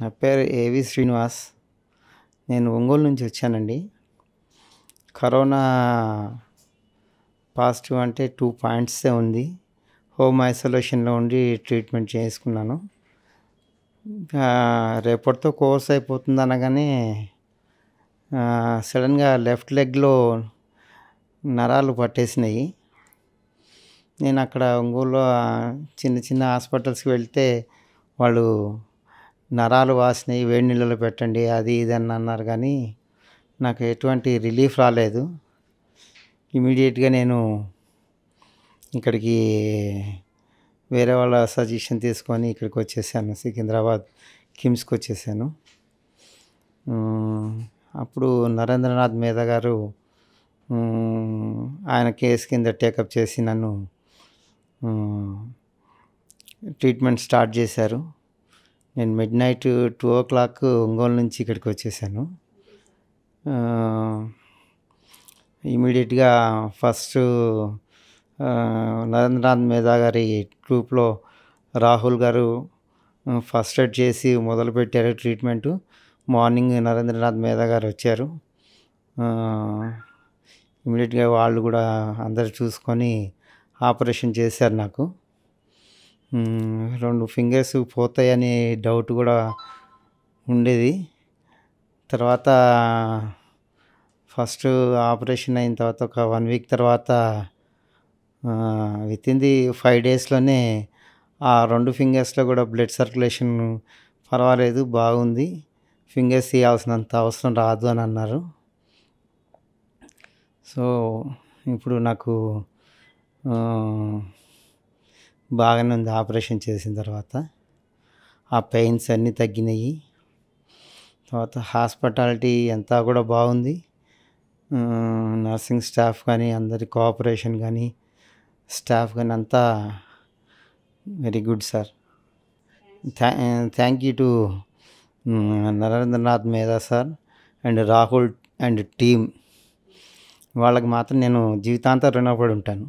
నా పేరు ఏవి శ్రీనివాస్ నేను ఒంగోలు నుంచి వచ్చానండి కరోనా పాజిటివ్ అంటే టూ పాయింట్సే ఉంది హోమ్ ఐసోలేషన్లో ఉండి ట్రీట్మెంట్ చేసుకున్నాను రేపటితో కోర్స్ అయిపోతుంది అనగానే సడన్గా లెఫ్ట్ లెగ్లో నరాలు పట్టేసినాయి నేను అక్కడ ఒంగోలు చిన్న చిన్న హాస్పిటల్స్కి వెళ్తే వాళ్ళు నరాలు వాసినాయి వేడి నీళ్ళలో పెట్టండి అది ఇది అని అన్నారు కానీ నాకు ఎటువంటి రిలీఫ్ రాలేదు ఇమీడియట్గా నేను ఇక్కడికి వేరే వాళ్ళ సజెషన్ తీసుకొని ఇక్కడికి వచ్చేసాను సికింద్రాబాద్ కిమ్స్కి వచ్చేసాను అప్పుడు నరేంద్రనాథ్ మీద గారు ఆయన కేసు కింద టేకప్ చేసి నన్ను ట్రీట్మెంట్ స్టార్ట్ చేశారు నేను midnight two o'clock Ongole నుంచి ఇక్కడికి వచ్చేసాను ఇమీడియట్గా ఫస్ట్ నరేంద్రనాథ్ మేధా గారి గ్రూప్లో రాహుల్ గారు ఫస్ట్ ఎయిడ్ చేసి మొదలుపెట్టారు ట్రీట్మెంటు మార్నింగ్ నరేంద్రనాథ్ మేధా గారు వచ్చారు ఇమీడియట్గా వాళ్ళు కూడా అందరు చూసుకొని ఆపరేషన్ చేశారు నాకు రెండు ఫింగర్స్ పోతాయని డౌట్ కూడా ఉండేది తర్వాత ఫస్ట్ ఆపరేషన్ అయిన తర్వాత ఒక వన్ వీక్ తర్వాత విత్ ఇన్ ది ఫైవ్ డేస్లోనే ఆ రెండు ఫింగర్స్లో కూడా బ్లడ్ సర్క్యులేషన్ పర్వాలేదు బాగుంది ఫింగర్స్ తీయాల్సినంత అవసరం రాదు అని అన్నారు సో ఇప్పుడు నాకు బాగానే ఉంది ఆపరేషన్ చేసిన తర్వాత ఆ పెయిన్స్ అన్నీ తగ్గినాయి తర్వాత హాస్పిటాలిటీ అంతా కూడా బాగుంది నర్సింగ్ స్టాఫ్ కానీ అందరి కోఆపరేషన్ కానీ స్టాఫ్ కానీ అంతా very good sir thank you to Narendranath Medha sir and Rahul and team వాళ్ళకి మాత్రం నేను జీవితాంతం రుణపడి ఉంటాను